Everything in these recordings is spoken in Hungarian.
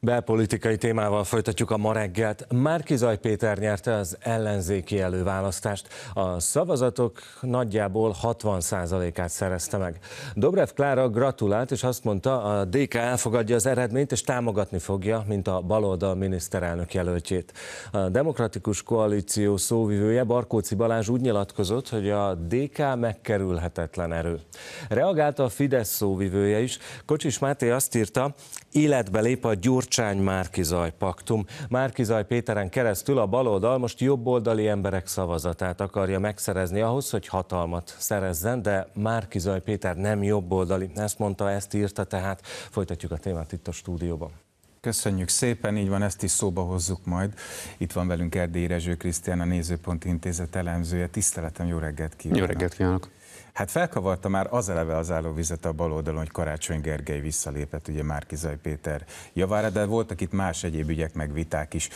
Belpolitikai témával folytatjuk a ma reggelt. Márkizaj Péter nyerte az ellenzéki előválasztást. A szavazatok nagyjából 60%-át szerezte meg. Dobrev Klára gratulált, és azt mondta, a DK elfogadja az eredményt, és támogatni fogja, mint a baloldal miniszterelnök jelöltjét. A demokratikus koalíció szóvivője Barkóci Balázs úgy nyilatkozott, hogy a DK megkerülhetetlen erő. Reagálta a Fidesz szóvivője is. Kocsis Máté azt írta, életbe lép a gyúr Gyurcsány-Márkizaj paktum. Márkizaj Péteren keresztül a baloldal most jobboldali emberek szavazatát akarja megszerezni ahhoz, hogy hatalmat szerezzen, de Márkizaj Péter nem jobboldali. Ezt mondta, ezt írta tehát. Folytatjuk a témát itt a stúdióban. Köszönjük szépen, így van, ezt is szóba hozzuk majd. Itt van velünk Erdély Rezső Krisztián, a Nézőpont Intézet elemzője. Tiszteletem, jó reggelt kívánok! Jó reggelt kívánok! Hát felkavarta már az eleve az állóvizet a bal oldalon, hogy Karácsony Gergely visszalépett, ugye Márkizaj Péter javára, de voltak itt más egyéb ügyek, meg viták is.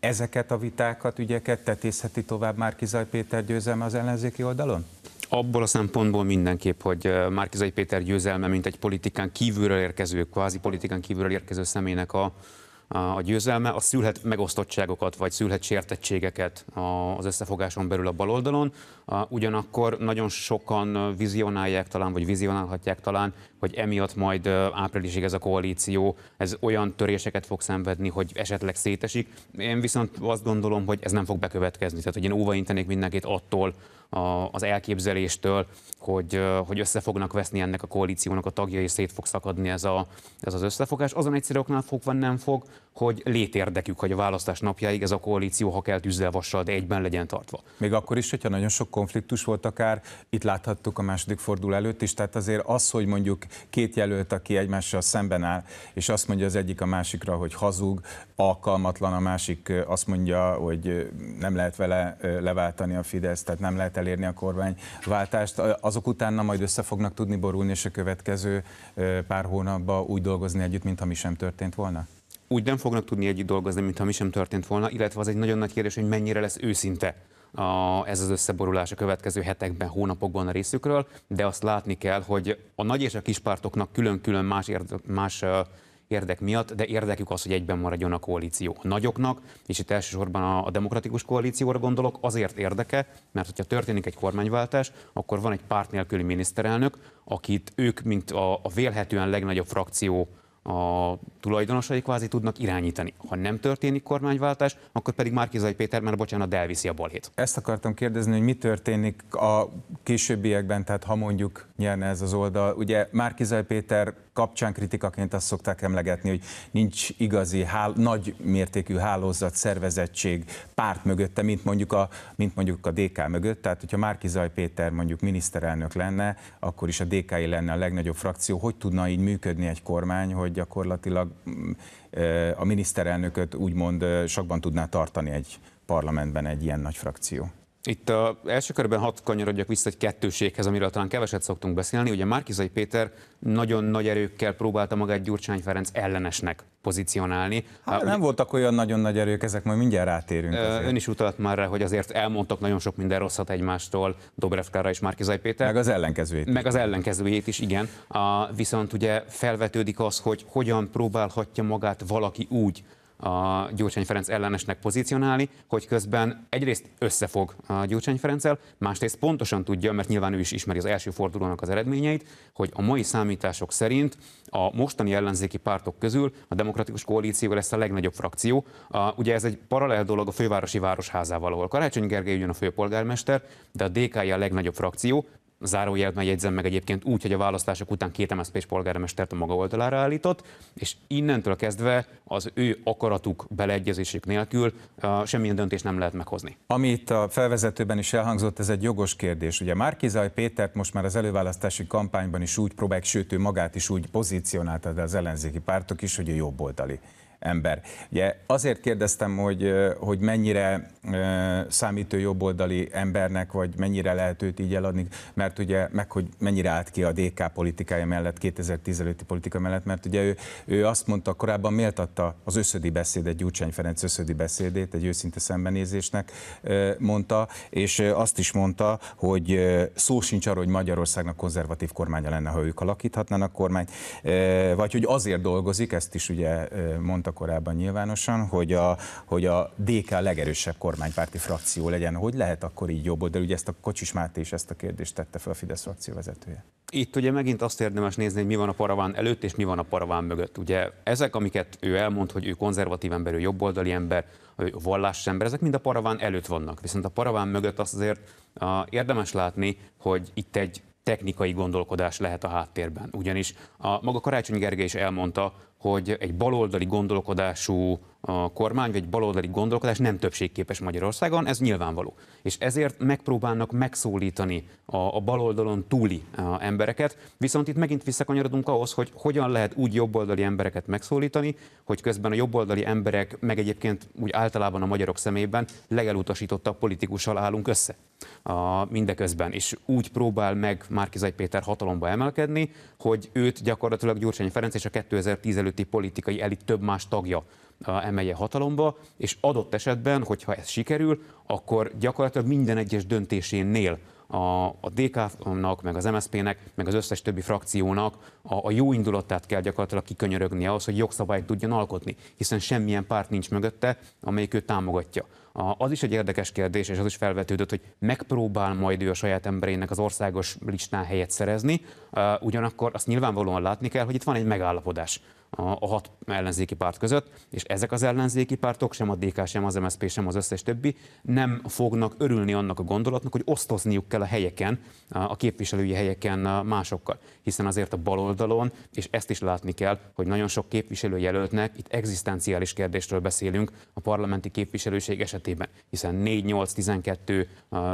Ezeket a vitákat, ügyeket tetészheti tovább Márkizaj Péter győzelme az ellenzéki oldalon? abból a szempontból mindenképp, hogy Márkizai Péter győzelme, mint egy politikán kívülről érkező, kvázi politikán kívülről érkező személynek a a győzelme, az szülhet megosztottságokat, vagy szülhet sértettségeket az összefogáson belül a baloldalon. Ugyanakkor nagyon sokan vizionálják talán, vagy vizionálhatják talán, hogy emiatt majd áprilisig ez a koalíció, ez olyan töréseket fog szenvedni, hogy esetleg szétesik. Én viszont azt gondolom, hogy ez nem fog bekövetkezni. Tehát, hogy én óvaintenék mindenkit attól, az elképzeléstől, hogy, hogy össze fognak veszni ennek a koalíciónak a tagjai, szét fog szakadni ez, a, ez az összefogás. Azon egyszerű oknál fogva nem fog, hogy létérdekük, hogy a választás napjáig ez a koalíció, ha kell tűzzel vassal, de egyben legyen tartva. Még akkor is, hogyha nagyon sok konfliktus volt akár, itt láthattuk a második fordul előtt is, tehát azért az, hogy mondjuk két jelölt, aki egymással szemben áll, és azt mondja az egyik a másikra, hogy hazug, alkalmatlan, a másik azt mondja, hogy nem lehet vele leváltani a Fidesz, tehát nem lehet elérni a kormányváltást, azok utána majd össze fognak tudni borulni, és a következő pár hónapban úgy dolgozni együtt, mintha mi sem történt volna? úgy nem fognak tudni együtt dolgozni, mintha mi sem történt volna, illetve az egy nagyon nagy kérdés, hogy mennyire lesz őszinte a, ez az összeborulás a következő hetekben, hónapokban a részükről, de azt látni kell, hogy a nagy és a kis pártoknak külön-külön más, érdek, más érdek miatt, de érdekük az, hogy egyben maradjon a koalíció. A nagyoknak, és itt elsősorban a, a demokratikus koalícióra gondolok, azért érdeke, mert hogyha történik egy kormányváltás, akkor van egy párt nélküli miniszterelnök, akit ők, mint a, a vélhetően legnagyobb frakció a tulajdonosai kvázi tudnak irányítani. Ha nem történik kormányváltás, akkor pedig Márkizai Péter már bocsánat, elviszi a balhét. Ezt akartam kérdezni, hogy mi történik a későbbiekben, tehát ha mondjuk nyerne ez az oldal. Ugye Márkizai Péter kapcsán kritikaként azt szokták emlegetni, hogy nincs igazi hál, nagy mértékű hálózat, szervezettség párt mögötte, mint mondjuk a, mint mondjuk a DK mögött. Tehát, hogyha Márki Zaj Péter mondjuk miniszterelnök lenne, akkor is a dk lenne a legnagyobb frakció. Hogy tudna így működni egy kormány, hogy gyakorlatilag a miniszterelnököt úgymond sokban tudná tartani egy parlamentben egy ilyen nagy frakció? Itt a első körben hat kanyarodjak vissza egy kettőséghez, amiről talán keveset szoktunk beszélni. Ugye Márkizai Péter nagyon nagy erőkkel próbálta magát Gyurcsány Ferenc ellenesnek pozícionálni. Hát, nem voltak olyan nagyon nagy erők, ezek majd mindjárt rátérünk. Azért. Ön is utalt már rá, hogy azért elmondtak nagyon sok minden rosszat egymástól, Dobrev Kára és Márkizai Péter. Meg az ellenkezőjét. Meg az ellenkezőjét is, igen. A, viszont ugye felvetődik az, hogy hogyan próbálhatja magát valaki úgy, a Gyurcsány Ferenc ellenesnek pozícionálni, hogy közben egyrészt összefog a Gyurcsány Ferenccel, másrészt pontosan tudja, mert nyilván ő is ismeri az első fordulónak az eredményeit, hogy a mai számítások szerint a mostani ellenzéki pártok közül a demokratikus koalíció lesz a legnagyobb frakció. A, ugye ez egy paralel dolog a fővárosi városházával, ahol Karácsony Gergely ugyan a főpolgármester, de a DK a legnagyobb frakció, zárójelben jegyzem meg egyébként úgy, hogy a választások után két MSZP-s polgármestert a maga oldalára állított, és innentől kezdve az ő akaratuk, beleegyezésük nélkül uh, semmilyen döntést nem lehet meghozni. Ami itt a felvezetőben is elhangzott, ez egy jogos kérdés. Ugye Márkizaj Pétert most már az előválasztási kampányban is úgy próbálják, sőt ő magát is úgy pozícionálta, de az ellenzéki pártok is, hogy a jobb oldali ember. Ugye azért kérdeztem, hogy, hogy mennyire számítő jobboldali embernek, vagy mennyire lehet őt így eladni, mert ugye meg, hogy mennyire állt ki a DK politikája mellett, 2010 i politika mellett, mert ugye ő, ő azt mondta korábban, méltatta az összödi beszédet, Gyurcsány Ferenc összödi beszédét, egy őszinte szembenézésnek mondta, és azt is mondta, hogy szó sincs arról, hogy Magyarországnak konzervatív kormánya lenne, ha ők alakíthatnának kormányt, vagy hogy azért dolgozik, ezt is ugye mondta, mondta korábban nyilvánosan, hogy a, hogy a DK a legerősebb kormánypárti frakció legyen. Hogy lehet akkor így jobb de Ugye ezt a Kocsis Máté is ezt a kérdést tette fel a Fidesz frakció vezetője. Itt ugye megint azt érdemes nézni, hogy mi van a paraván előtt és mi van a paraván mögött. Ugye ezek, amiket ő elmond, hogy ő konzervatív ember, ő jobboldali ember, ő ember, ezek mind a paraván előtt vannak. Viszont a paraván mögött azt azért érdemes látni, hogy itt egy technikai gondolkodás lehet a háttérben. Ugyanis a maga Karácsony Gergely is elmondta, hogy egy baloldali gondolkodású a kormány, vagy baloldali gondolkodás nem többségképes Magyarországon, ez nyilvánvaló. És ezért megpróbálnak megszólítani a, a baloldalon túli a embereket, viszont itt megint visszakanyarodunk ahhoz, hogy hogyan lehet úgy jobboldali embereket megszólítani, hogy közben a jobboldali emberek, meg egyébként úgy általában a magyarok szemében legelutasítottabb politikussal állunk össze a, mindeközben, és úgy próbál meg Márkizaj Péter hatalomba emelkedni, hogy őt gyakorlatilag Gyurcsány Ferenc és a 2010 előtti politikai elit több más tagja emelje hatalomba, és adott esetben, hogyha ez sikerül, akkor gyakorlatilag minden egyes döntésénél a, a DK-nak, meg az MSZP-nek, meg az összes többi frakciónak a, a jó indulatát kell gyakorlatilag kikönyörögni ahhoz, hogy jogszabályt tudjon alkotni, hiszen semmilyen párt nincs mögötte, amelyik őt támogatja. A, az is egy érdekes kérdés, és az is felvetődött, hogy megpróbál majd ő a saját emberének az országos listán helyet szerezni, uh, ugyanakkor azt nyilvánvalóan látni kell, hogy itt van egy megállapodás a hat ellenzéki párt között, és ezek az ellenzéki pártok, sem a DK, sem az MSZP, sem az összes többi nem fognak örülni annak a gondolatnak, hogy osztozniuk kell a helyeken, a képviselői helyeken másokkal, hiszen azért a baloldalon, és ezt is látni kell, hogy nagyon sok képviselőjelöltnek itt egzisztenciális kérdésről beszélünk a parlamenti képviselőség esetében, hiszen 4-8-12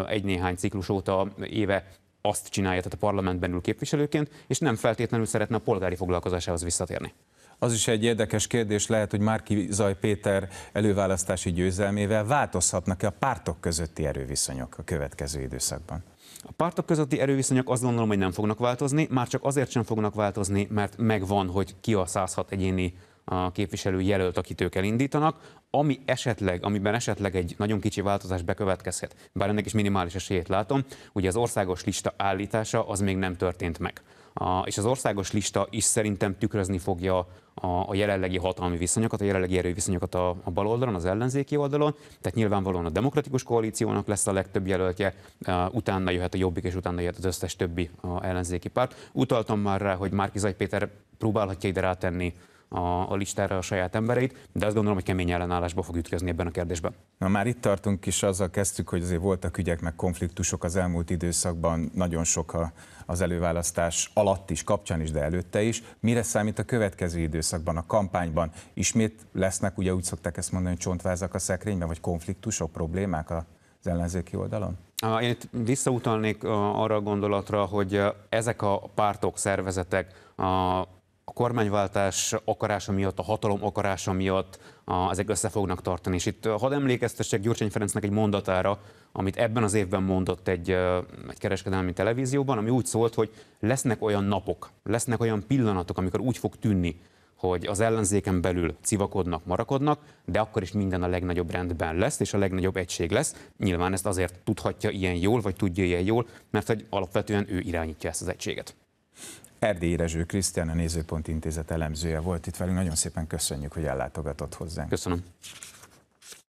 egy néhány ciklus óta éve azt csinálja, tehát a parlamentben ül képviselőként, és nem feltétlenül szeretne a polgári foglalkozásához visszatérni. Az is egy érdekes kérdés lehet, hogy Márki Zaj Péter előválasztási győzelmével változhatnak-e a pártok közötti erőviszonyok a következő időszakban? A pártok közötti erőviszonyok azt gondolom, hogy nem fognak változni, már csak azért sem fognak változni, mert megvan, hogy ki a 106 egyéni a képviselő jelölt, akit ők elindítanak, ami esetleg, amiben esetleg egy nagyon kicsi változás bekövetkezhet, bár ennek is minimális esélyét látom, ugye az országos lista állítása az még nem történt meg a, és az országos lista is szerintem tükrözni fogja a, a jelenlegi hatalmi viszonyokat, a jelenlegi erőviszonyokat a, a bal oldalon, az ellenzéki oldalon, tehát nyilvánvalóan a demokratikus koalíciónak lesz a legtöbb jelöltje, a, e, utána jöhet a jobbik, és utána jöhet az összes többi a ellenzéki párt. Utaltam már rá, hogy Márki Zajpéter próbálhatja ide rátenni a, a listára a saját embereit, de azt gondolom, hogy kemény ellenállásba fog ütközni ebben a kérdésben. Na már itt tartunk, is, azzal kezdtük, hogy azért voltak ügyek, meg konfliktusok az elmúlt időszakban, nagyon sok a, az előválasztás alatt is, kapcsán is, de előtte is. Mire számít a következő időszakban, a kampányban? Ismét lesznek, ugye úgy szokták ezt mondani, hogy csontvázak a szekrényben, vagy konfliktusok, problémák az ellenzéki oldalon? Én itt visszautalnék arra a gondolatra, hogy ezek a pártok, szervezetek, a kormányváltás akarása miatt, a hatalom akarása miatt a, ezek össze fognak tartani. És itt uh, hadd emlékeztessek Gyurcsány Ferencnek egy mondatára, amit ebben az évben mondott egy, uh, egy kereskedelmi televízióban, ami úgy szólt, hogy lesznek olyan napok, lesznek olyan pillanatok, amikor úgy fog tűnni, hogy az ellenzéken belül civakodnak, marakodnak, de akkor is minden a legnagyobb rendben lesz, és a legnagyobb egység lesz. Nyilván ezt azért tudhatja ilyen jól, vagy tudja ilyen jól, mert hogy alapvetően ő irányítja ezt az egységet. Erdélyi Rezső Krisztián, a Nézőpont Intézet elemzője volt itt velünk. Nagyon szépen köszönjük, hogy ellátogatott hozzánk. Köszönöm.